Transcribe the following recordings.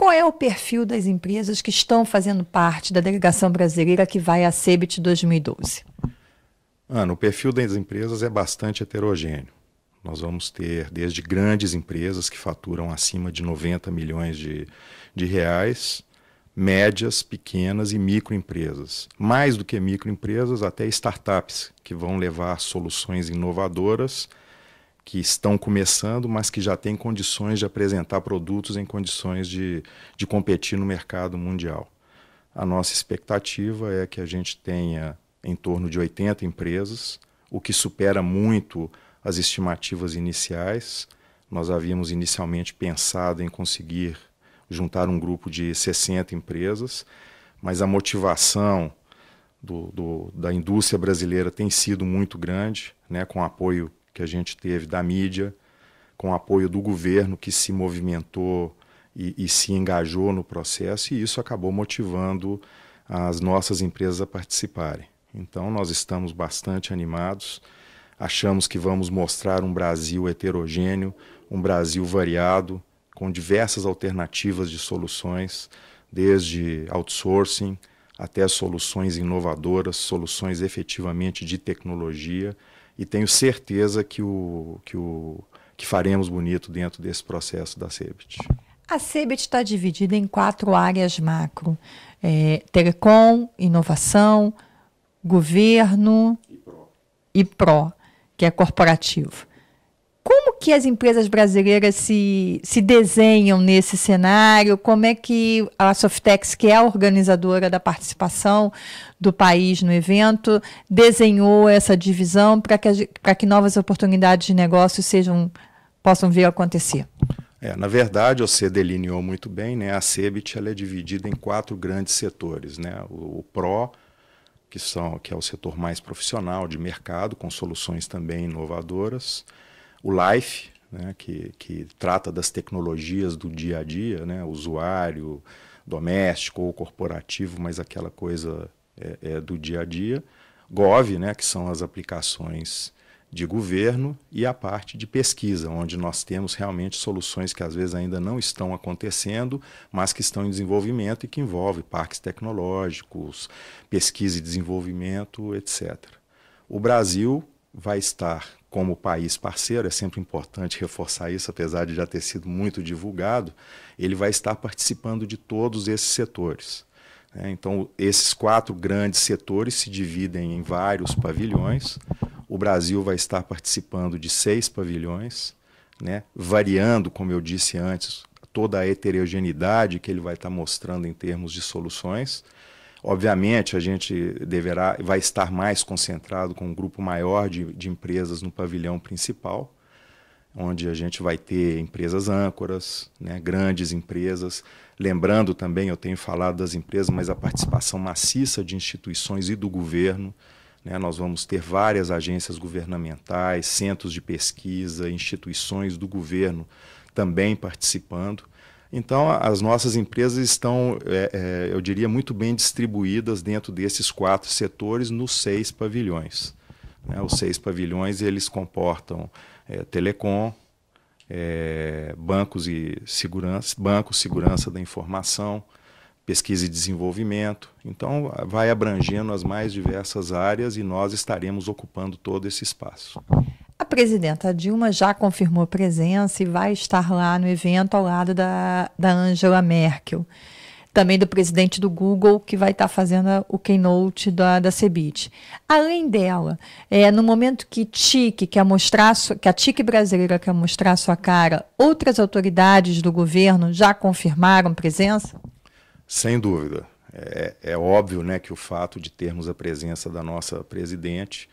Qual é o perfil das empresas que estão fazendo parte da delegação brasileira que vai à CEBIT 2012? Ana, o perfil das empresas é bastante heterogêneo. Nós vamos ter desde grandes empresas que faturam acima de 90 milhões de, de reais, médias, pequenas e microempresas. Mais do que microempresas, até startups, que vão levar soluções inovadoras que estão começando, mas que já têm condições de apresentar produtos em condições de, de competir no mercado mundial. A nossa expectativa é que a gente tenha em torno de 80 empresas, o que supera muito as estimativas iniciais. Nós havíamos inicialmente pensado em conseguir juntar um grupo de 60 empresas, mas a motivação do, do, da indústria brasileira tem sido muito grande, né, com apoio que a gente teve da mídia, com apoio do governo que se movimentou e, e se engajou no processo, e isso acabou motivando as nossas empresas a participarem. Então, nós estamos bastante animados, achamos que vamos mostrar um Brasil heterogêneo, um Brasil variado, com diversas alternativas de soluções, desde outsourcing até soluções inovadoras, soluções efetivamente de tecnologia e tenho certeza que, o, que, o, que faremos bonito dentro desse processo da CEBIT. A CEBIT está dividida em quatro áreas macro: é, telecom, inovação, governo e pró, e que é corporativo. Como que as empresas brasileiras se, se desenham nesse cenário? Como é que a Softex, que é a organizadora da participação do país no evento, desenhou essa divisão para que, que novas oportunidades de negócio sejam, possam vir a acontecer? É, na verdade, você delineou muito bem, né? A CEBIT ela é dividida em quatro grandes setores, né? O, o PRO, que, são, que é o setor mais profissional de mercado, com soluções também inovadoras o Life, né, que, que trata das tecnologias do dia a dia, né, usuário doméstico ou corporativo, mas aquela coisa é, é do dia a dia. Gov, né, que são as aplicações de governo, e a parte de pesquisa, onde nós temos realmente soluções que às vezes ainda não estão acontecendo, mas que estão em desenvolvimento e que envolve parques tecnológicos, pesquisa e desenvolvimento, etc. O Brasil vai estar como país parceiro, é sempre importante reforçar isso, apesar de já ter sido muito divulgado, ele vai estar participando de todos esses setores. Né? Então, esses quatro grandes setores se dividem em vários pavilhões. O Brasil vai estar participando de seis pavilhões, né? variando, como eu disse antes, toda a heterogeneidade que ele vai estar mostrando em termos de soluções. Obviamente, a gente deverá, vai estar mais concentrado com um grupo maior de, de empresas no pavilhão principal, onde a gente vai ter empresas âncoras, né, grandes empresas. Lembrando também, eu tenho falado das empresas, mas a participação maciça de instituições e do governo. Né, nós vamos ter várias agências governamentais, centros de pesquisa, instituições do governo também participando. Então, as nossas empresas estão, é, é, eu diria, muito bem distribuídas dentro desses quatro setores nos seis pavilhões. Né? Os seis pavilhões eles comportam é, telecom, é, bancos e segurança, bancos, segurança da informação, pesquisa e desenvolvimento. Então, vai abrangendo as mais diversas áreas e nós estaremos ocupando todo esse espaço presidenta Dilma já confirmou presença e vai estar lá no evento ao lado da, da Angela Merkel. Também do presidente do Google, que vai estar fazendo o keynote da, da CEBIT. Além dela, é, no momento que TIC quer mostrar que a TIC brasileira quer mostrar sua cara, outras autoridades do governo já confirmaram presença? Sem dúvida. É, é óbvio né, que o fato de termos a presença da nossa presidente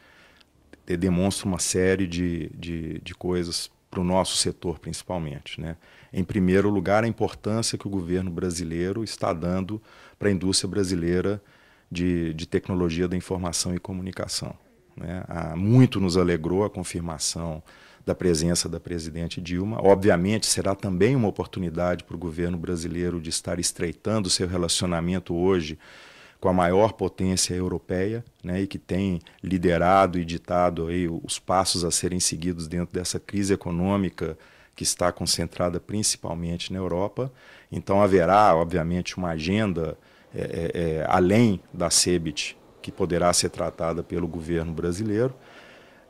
demonstra uma série de, de, de coisas para o nosso setor, principalmente. Né? Em primeiro lugar, a importância que o governo brasileiro está dando para a indústria brasileira de, de tecnologia da informação e comunicação. Né? Há, muito nos alegrou a confirmação da presença da presidente Dilma. Obviamente, será também uma oportunidade para o governo brasileiro de estar estreitando seu relacionamento hoje com a maior potência europeia né, e que tem liderado e ditado aí os passos a serem seguidos dentro dessa crise econômica que está concentrada principalmente na Europa. Então haverá, obviamente, uma agenda é, é, é além da CEBIT que poderá ser tratada pelo governo brasileiro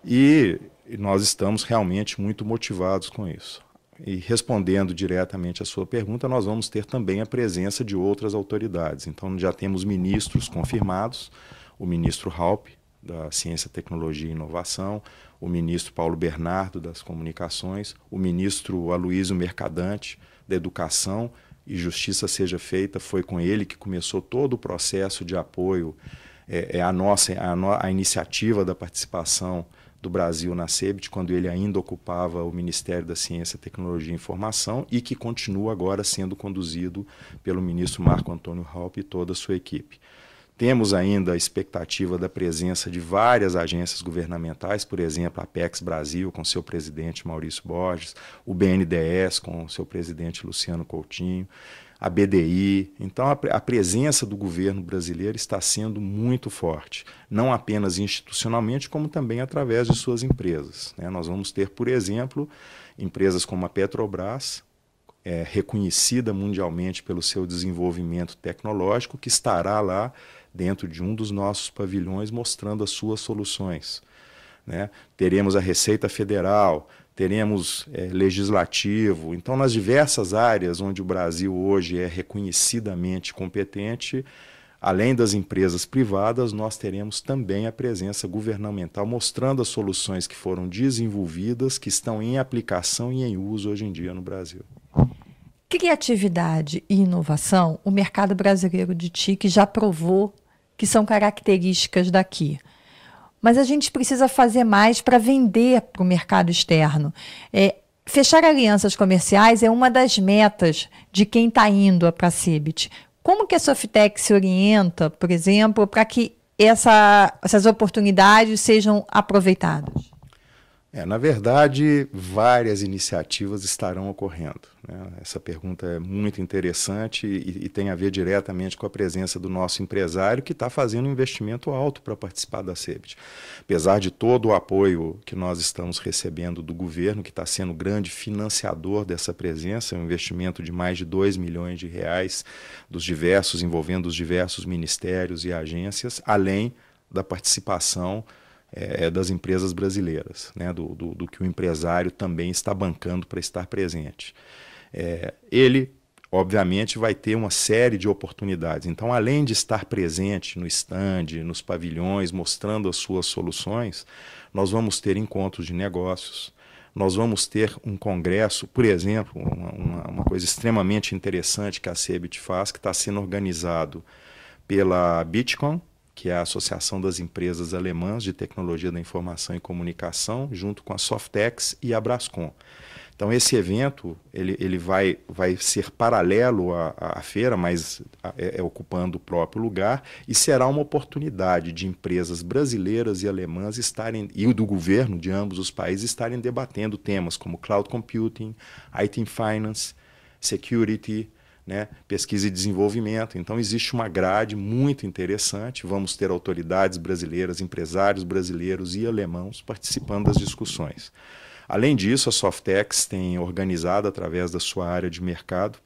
e nós estamos realmente muito motivados com isso. E respondendo diretamente à sua pergunta, nós vamos ter também a presença de outras autoridades. Então, já temos ministros confirmados: o ministro Halp, da Ciência, Tecnologia e Inovação, o ministro Paulo Bernardo, das Comunicações, o ministro Aloísio Mercadante, da Educação, e Justiça Seja Feita, foi com ele que começou todo o processo de apoio, é, é a nossa é a, no, a iniciativa da participação do Brasil na CEBIT, quando ele ainda ocupava o Ministério da Ciência, Tecnologia e Informação, e que continua agora sendo conduzido pelo ministro Marco Antônio Raup e toda a sua equipe. Temos ainda a expectativa da presença de várias agências governamentais, por exemplo, a Apex Brasil, com seu presidente Maurício Borges, o BNDES, com seu presidente Luciano Coutinho a BDI. Então, a, a, presença do governo brasileiro está sendo muito forte, não apenas institucionalmente, como também através de suas empresas. Né? Nós vamos ter, por exemplo, empresas como a Petrobras, é, reconhecida mundialmente pelo seu desenvolvimento tecnológico, que estará lá dentro de um dos nossos pavilhões mostrando as suas soluções. Né? Teremos a Receita Federal, teremos é, legislativo. Então, nas diversas áreas onde o Brasil hoje é reconhecidamente competente, além das empresas privadas, nós teremos também a presença governamental mostrando as soluções que foram desenvolvidas, que estão em aplicação e em uso hoje em dia no Brasil. Criatividade e inovação, o mercado brasileiro de TIC já provou que são características daqui mas a gente precisa fazer mais para vender para o mercado externo. É, fechar alianças comerciais é uma das metas de quem está indo para a CIBIT. Como que a Softec se orienta, por exemplo, para que essa, essas oportunidades sejam aproveitadas? É, na verdade, várias iniciativas estarão ocorrendo. Né? Essa pergunta é muito interessante e, e, tem a ver diretamente com a presença do nosso empresário que está fazendo um investimento alto para participar da CEBIT. Apesar de todo o apoio que nós estamos recebendo do governo, que está sendo grande financiador dessa presença, é um investimento de mais de 2 milhões de reais dos diversos, envolvendo os diversos ministérios e agências, além da participação é, é, das empresas brasileiras, né? do, do, do que o empresário também está bancando para estar presente. É, ele, obviamente, vai ter uma série de oportunidades. Então, além de estar presente no stand, nos pavilhões, mostrando as suas soluções, nós vamos ter encontros de negócios, nós vamos ter um congresso, por exemplo, uma, uma coisa extremamente interessante que a CEBIT faz, que está sendo organizado pela Bitcoin, que é a Associação das Empresas Alemãs de Tecnologia da Informação e Comunicação, junto com a Softex e a Brascom. Então, esse evento ele, ele vai, vai ser paralelo à, à feira, mas é, é ocupando o próprio lugar, e será uma oportunidade de empresas brasileiras e alemãs estarem, e do governo de ambos os países, estarem debatendo temas como cloud computing, IT finance, security, né? pesquisa e desenvolvimento. Então, existe uma grade muito interessante. Vamos ter autoridades brasileiras, empresários brasileiros e alemãos participando das discussões. Além disso, a Softex tem organizado, através da sua área de mercado,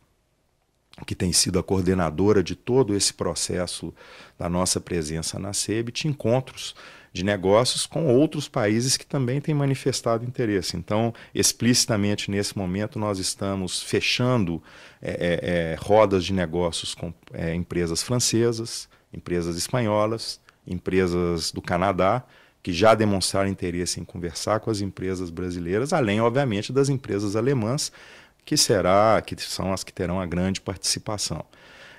que tem sido a coordenadora de todo esse processo da nossa presença na CEBIT, encontros de negócios com outros países que também têm manifestado interesse. Então, explicitamente nesse momento, nós estamos fechando é, é, é, rodas de negócios com é, empresas francesas, empresas espanholas, empresas do Canadá, que já demonstraram interesse em conversar com as empresas brasileiras, além, obviamente, das empresas alemãs, que será que são as que terão a grande participação.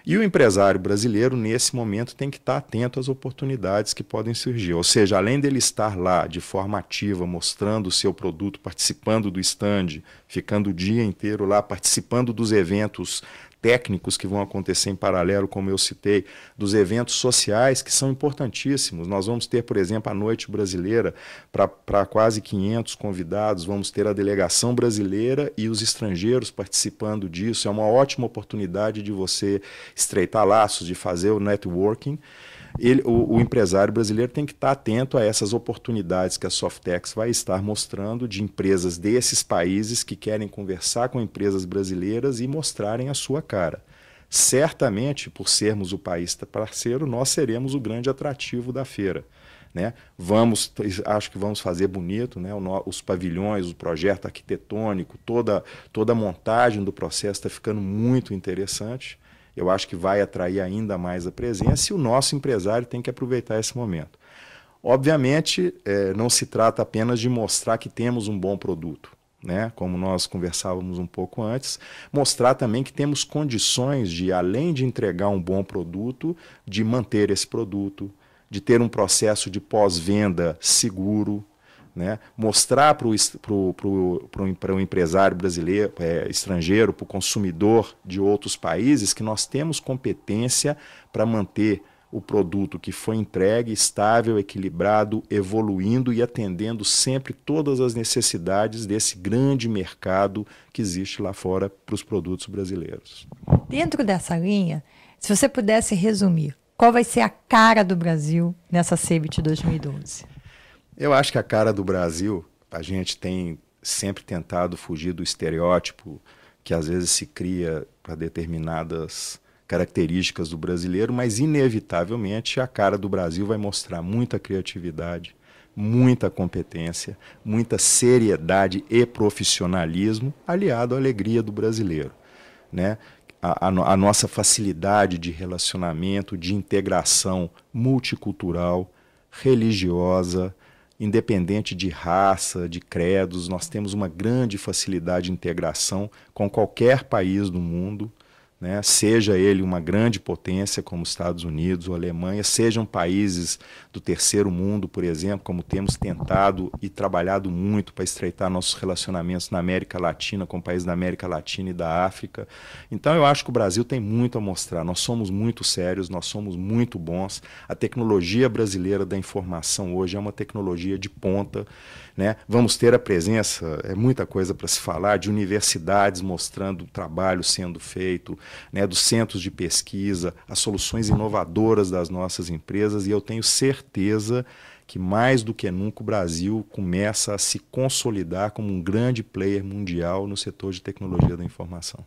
E o empresário brasileiro, nesse momento, tem que estar atento às oportunidades que podem surgir. Ou seja, além dele estar lá de forma ativa, mostrando o seu produto, participando do stand, ficando o dia inteiro lá, participando dos eventos técnicos que vão acontecer em paralelo, como eu citei, dos eventos sociais que são importantíssimos. Nós vamos ter, por exemplo, a Noite Brasileira para quase 500 convidados, vamos ter a delegação brasileira e os estrangeiros participando disso. É uma ótima oportunidade de você estreitar laços, de fazer o networking ele, o, o, empresário brasileiro tem que estar atento a essas oportunidades que a Softex vai estar mostrando de empresas desses países que querem conversar com empresas brasileiras e mostrarem a sua cara. Certamente, por sermos o país parceiro, nós seremos o grande atrativo da feira. Né? Vamos, acho que vamos fazer bonito, né? os pavilhões, o projeto arquitetônico, toda, toda a montagem do processo está ficando muito interessante eu acho que vai atrair ainda mais a presença e o nosso empresário tem que aproveitar esse momento. Obviamente, é, não se trata apenas de mostrar que temos um bom produto, né? como nós conversávamos um pouco antes, mostrar também que temos condições de, além de entregar um bom produto, de manter esse produto, de ter um processo de pós-venda seguro, né? mostrar para o empresário brasileiro, é, estrangeiro, para o consumidor de outros países, que nós temos competência para manter o produto que foi entregue estável, equilibrado, evoluindo e atendendo sempre todas as necessidades desse grande mercado que existe lá fora para os produtos brasileiros. Dentro dessa linha, se você pudesse resumir, qual vai ser a cara do Brasil nessa CEBIT 2012? Eu acho que a cara do Brasil, a gente tem sempre tentado fugir do estereótipo que às vezes se cria para determinadas características do brasileiro, mas inevitavelmente a cara do Brasil vai mostrar muita criatividade, muita competência, muita seriedade e profissionalismo, aliado à alegria do brasileiro, né? A, a, a nossa facilidade de relacionamento, de integração multicultural, religiosa, independente de raça, de credos, nós temos uma grande facilidade de integração com qualquer país do mundo né? seja ele uma grande potência como Estados Unidos ou Alemanha, sejam países do terceiro mundo, por exemplo, como temos tentado e trabalhado muito para estreitar nossos relacionamentos na América Latina, com países da América Latina e da África. Então eu acho que o Brasil tem muito a mostrar. Nós somos muito sérios, nós somos muito bons. A tecnologia brasileira da informação hoje é uma tecnologia de ponta. Né? Vamos ter a presença, é muita coisa para se falar, de universidades mostrando o trabalho sendo feito, né, dos centros de pesquisa, as soluções inovadoras das nossas empresas, e eu tenho certeza que mais do que nunca o Brasil começa a se consolidar como um grande player mundial no setor de tecnologia da informação.